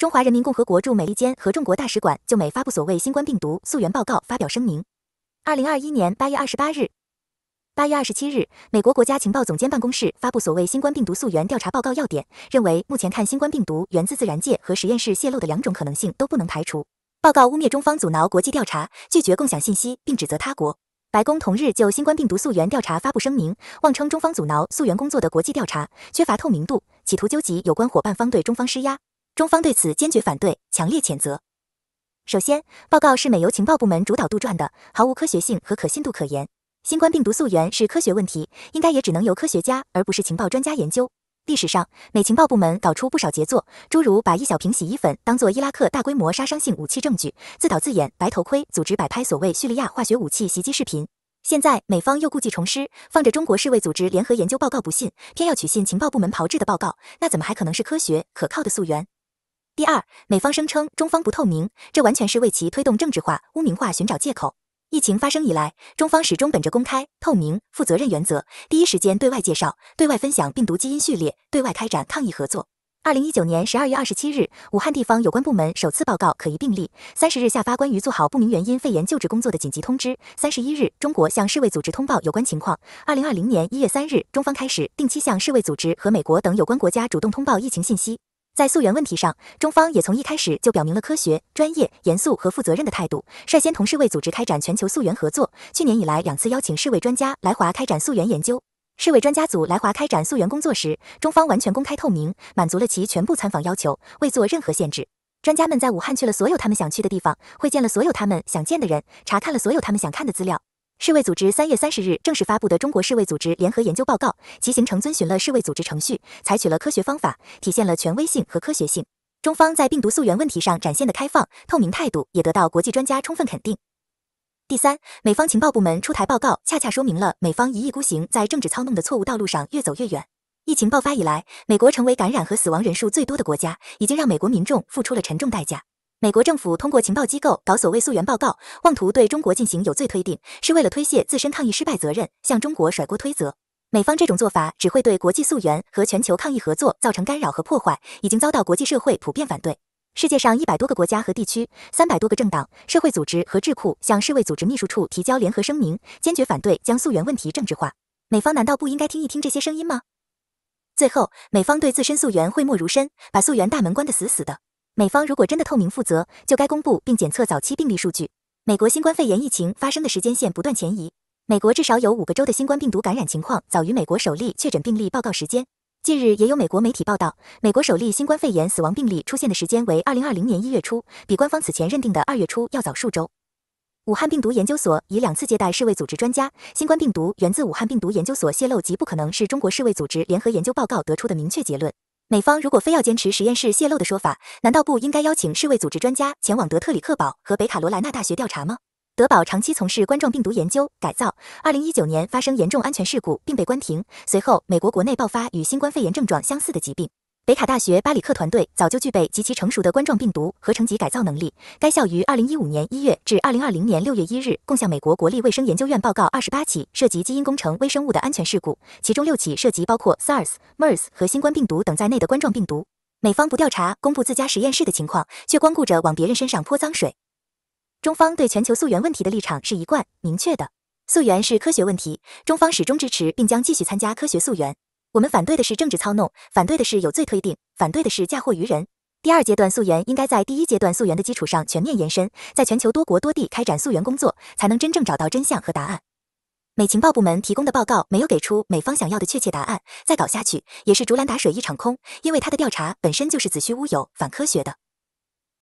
中华人民共和国驻美利坚合众国大使馆就美发布所谓新冠病毒溯源报告发表声明。二零二一年八月二十八日、八月二十七日，美国国家情报总监办公室发布所谓新冠病毒溯源调查报告要点，认为目前看，新冠病毒源自自然界和实验室泄露的两种可能性都不能排除。报告污蔑中方阻挠国际调查，拒绝共享信息，并指责他国。白宫同日就新冠病毒溯源调查发布声明，妄称中方阻挠溯源工作的国际调查缺乏透明度，企图纠集有关伙伴方对中方施压。中方对此坚决反对，强烈谴责。首先，报告是美由情报部门主导杜撰的，毫无科学性和可信度可言。新冠病毒溯源是科学问题，应该也只能由科学家，而不是情报专家研究。历史上，美情报部门搞出不少杰作，诸如把一小瓶洗衣粉当作伊拉克大规模杀伤性武器证据，自导自演，白头盔组织摆拍所谓叙利亚化学武器袭击视频。现在美方又故技重施，放着中国世卫组织联合研究报告不信，偏要取信情报部门炮制的报告，那怎么还可能是科学可靠的溯源？第二，美方声称中方不透明，这完全是为其推动政治化、污名化寻找借口。疫情发生以来，中方始终本着公开、透明、负责任原则，第一时间对外介绍、对外分享病毒基因序列、对外开展抗疫合作。二零一九年十二月二十七日，武汉地方有关部门首次报告可疑病例；三十日下发关于做好不明原因肺炎救治工作的紧急通知；三十一日，中国向世卫组织通报有关情况。二零二零年一月三日，中方开始定期向世卫组织和美国等有关国家主动通报疫情信息。在溯源问题上，中方也从一开始就表明了科学、专业、严肃和负责任的态度，率先同世卫组织开展全球溯源合作。去年以来，两次邀请世卫专家来华开展溯源研究。世卫专家组来华开展溯源工作时，中方完全公开透明，满足了其全部参访要求，未做任何限制。专家们在武汉去了所有他们想去的地方，会见了所有他们想见的人，查看了所有他们想看的资料。世卫组织三月三十日正式发布的中国世卫组织联合研究报告，其形成遵循了世卫组织程序，采取了科学方法，体现了权威性和科学性。中方在病毒溯源问题上展现的开放透明态度，也得到国际专家充分肯定。第三，美方情报部门出台报告，恰恰说明了美方一意孤行，在政治操弄的错误道路上越走越远。疫情爆发以来，美国成为感染和死亡人数最多的国家，已经让美国民众付出了沉重代价。美国政府通过情报机构搞所谓溯源报告，妄图对中国进行有罪推定，是为了推卸自身抗疫失败责任，向中国甩锅推责。美方这种做法只会对国际溯源和全球抗疫合作造成干扰和破坏，已经遭到国际社会普遍反对。世界上一百多个国家和地区、三百多个政党、社会组织和智库向世卫组织秘书处提交联合声明，坚决反对将溯源问题政治化。美方难道不应该听一听这些声音吗？最后，美方对自身溯源讳莫如深，把溯源大门关得死死的。美方如果真的透明负责，就该公布并检测早期病例数据。美国新冠肺炎疫情发生的时间线不断前移，美国至少有五个州的新冠病毒感染情况早于美国首例确诊病例报告时间。近日，也有美国媒体报道，美国首例新冠肺炎死亡病例出现的时间为2020年一月初，比官方此前认定的二月初要早数周。武汉病毒研究所已两次接待世卫组织专家，新冠病毒源自武汉病毒研究所泄露极不可能是中国世卫组织联合研究报告得出的明确结论。美方如果非要坚持实验室泄露的说法，难道不应该邀请世卫组织专家前往德特里克堡和北卡罗来纳大学调查吗？德堡长期从事冠状病毒研究改造，二零一九年发生严重安全事故并被关停，随后美国国内爆发与新冠肺炎症状相似的疾病。北卡大学巴里克团队早就具备极其成熟的冠状病毒合成及改造能力。该校于二零一五年一月至二零二零年六月一日，共向美国国立卫生研究院报告二十八起涉及基因工程微生物的安全事故，其中六起涉及包括 SARS、MERS 和新冠病毒等在内的冠状病毒。美方不调查、公布自家实验室的情况，却光顾着往别人身上泼脏水。中方对全球溯源问题的立场是一贯明确的，溯源是科学问题，中方始终支持，并将继续参加科学溯源。我们反对的是政治操弄，反对的是有罪推定，反对的是嫁祸于人。第二阶段溯源应该在第一阶段溯源的基础上全面延伸，在全球多国多地开展溯源工作，才能真正找到真相和答案。美情报部门提供的报告没有给出美方想要的确切答案，再搞下去也是竹篮打水一场空，因为他的调查本身就是子虚乌有、反科学的。